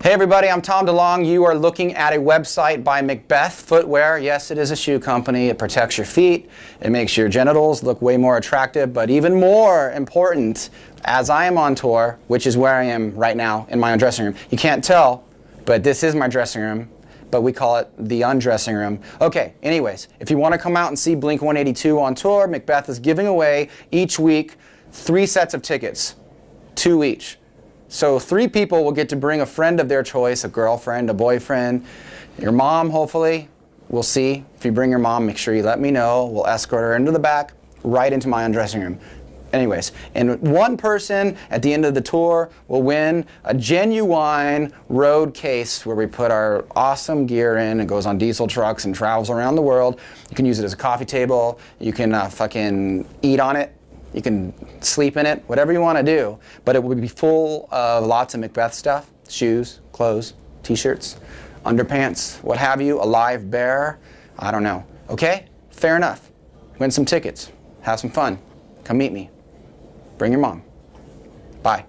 Hey everybody, I'm Tom DeLong. You are looking at a website by Macbeth Footwear. Yes, it is a shoe company. It protects your feet. It makes your genitals look way more attractive, but even more important, as I am on tour, which is where I am right now in my own dressing room. You can't tell, but this is my dressing room, but we call it the undressing room. Okay, anyways, if you want to come out and see Blink 182 on tour, Macbeth is giving away each week three sets of tickets, two each. So three people will get to bring a friend of their choice, a girlfriend, a boyfriend, your mom, hopefully. We'll see. If you bring your mom, make sure you let me know. We'll escort her into the back, right into my undressing room. Anyways, and one person at the end of the tour will win a genuine road case where we put our awesome gear in. It goes on diesel trucks and travels around the world. You can use it as a coffee table. You can uh, fucking eat on it you can sleep in it, whatever you want to do, but it will be full of lots of Macbeth stuff shoes, clothes, t shirts, underpants, what have you, a live bear. I don't know. Okay? Fair enough. Win some tickets. Have some fun. Come meet me. Bring your mom. Bye.